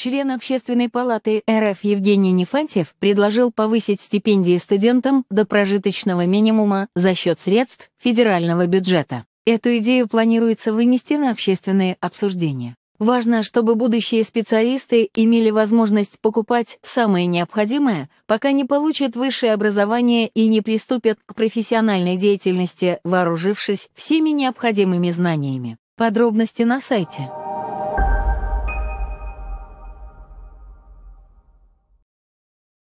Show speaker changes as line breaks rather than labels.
Член Общественной палаты РФ Евгений Нефантьев предложил повысить стипендии студентам до прожиточного минимума за счет средств федерального бюджета. Эту идею планируется вынести на общественные обсуждения. Важно, чтобы будущие специалисты имели возможность покупать самое необходимое, пока не получат высшее образование и не приступят к профессиональной деятельности, вооружившись всеми необходимыми знаниями. Подробности на сайте.